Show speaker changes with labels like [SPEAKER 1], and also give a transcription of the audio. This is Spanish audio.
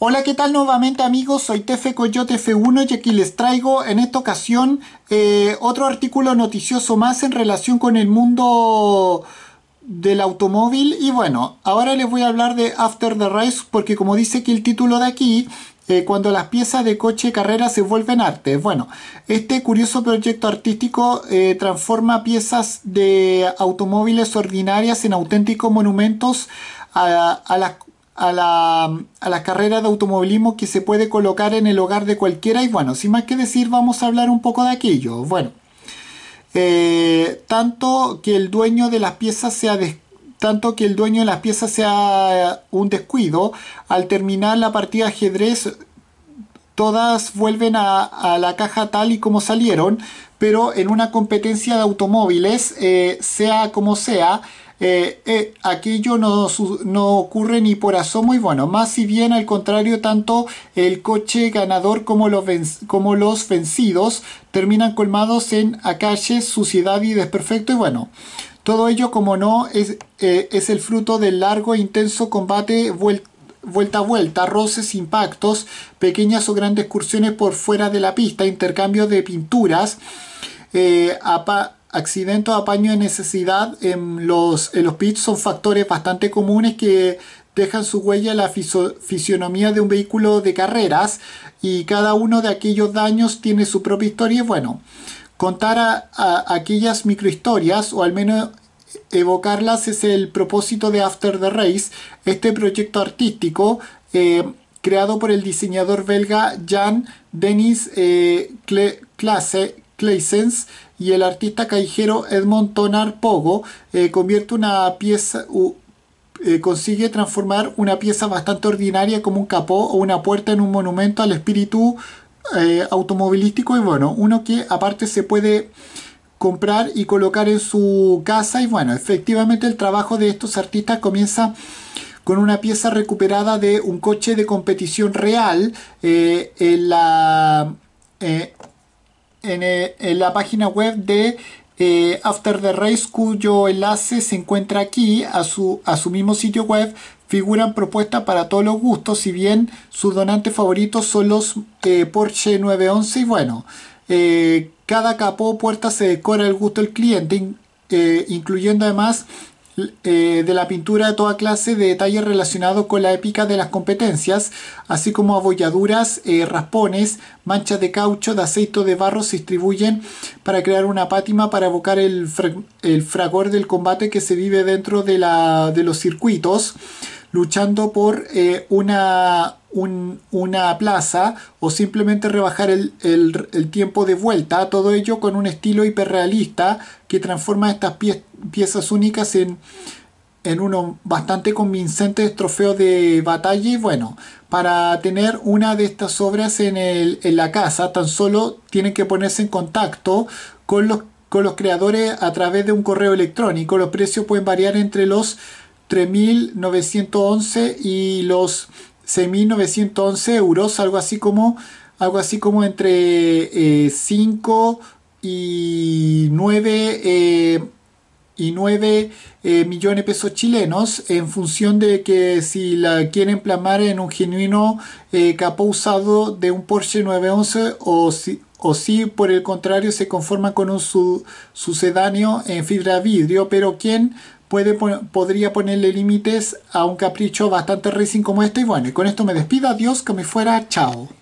[SPEAKER 1] Hola, ¿qué tal nuevamente amigos? Soy Tefe Coyote F1 y aquí les traigo en esta ocasión eh, otro artículo noticioso más en relación con el mundo del automóvil y bueno, ahora les voy a hablar de After the Race porque como dice aquí el título de aquí eh, cuando las piezas de coche carrera se vuelven arte. Bueno, este curioso proyecto artístico eh, transforma piezas de automóviles ordinarias en auténticos monumentos a, a las a la, a carrera de automovilismo que se puede colocar en el hogar de cualquiera. Y bueno, sin más que decir, vamos a hablar un poco de aquello. Bueno, eh, tanto que el dueño de las piezas sea tanto que el dueño de las piezas sea un descuido, al terminar la partida de ajedrez todas vuelven a, la caja tal y como salieron, pero en una competencia de automóviles, eh, sea como sea, eh, eh, aquello no, ocurre ni por asomo y bueno, más si bien al contrario tanto el coche ganador como los, como los vencidos terminan colmados en acalle, suciedad y desperfecto y bueno, todo ello como no es, eh, es el fruto del largo e intenso combate vuelta a vuelta, roces, impactos, pequeñas o grandes excursiones por fuera de la pista, intercambio de pinturas, accidentes apaño de necesidad en los, en los pits son factores bastante comunes que dejan su huella en la fisionomía de un vehículo de carreras y cada uno de aquellos daños tiene su propia historia y bueno, contar a, aquellas microhistorias o al menos evocarlas es el propósito de After the Race, este proyecto artístico eh, creado por el diseñador belga Jan Denis eh, Clase Claysens y el artista callejero Edmond Tonar Pogo eh, convierte una pieza, eh, consigue transformar una pieza bastante ordinaria como un capó o una puerta en un monumento al espíritu eh, automovilístico y bueno, uno que aparte se puede comprar y colocar en su casa y bueno, efectivamente el trabajo de estos artistas comienza con una pieza recuperada de un coche de competición real en la... Eh, en, la página web de eh, After the Race cuyo enlace se encuentra aquí a su, mismo sitio web figuran propuestas para todos los gustos si bien sus donantes favoritos son los eh, Porsche 911 y bueno cada capó puerta se decora el gusto del cliente incluyendo además eh, de la pintura de toda clase de detalles relacionados con la épica de las competencias, así como abolladuras, eh, raspones, manchas de caucho, de aceite de barro se distribuyen para crear una pátima para evocar el, fragor del combate que se vive dentro de, la, de los circuitos, luchando por eh, una una plaza o simplemente rebajar el, tiempo de vuelta, todo ello con un estilo hiperrealista que transforma estas piezas únicas en, en unos bastante convincentes trofeos de batalla y bueno, para tener una de estas obras en, la casa tan solo tienen que ponerse en contacto con los, con los creadores a través de un correo electrónico, los precios pueden variar entre los 3.911 y los 6.911 euros, algo así como, algo así como entre 5 eh, y 9, eh, y 9 eh, millones de pesos chilenos en función de que si la quieren plamar en un genuino capó usado de un Porsche 911 o si, o si por el contrario se conforman con un su, sucedáneo en fibra vidrio, pero quien puede, podría ponerle límites a un capricho bastante racing como este. Y bueno, y con esto me despido. Adiós, que me fuera. Chao.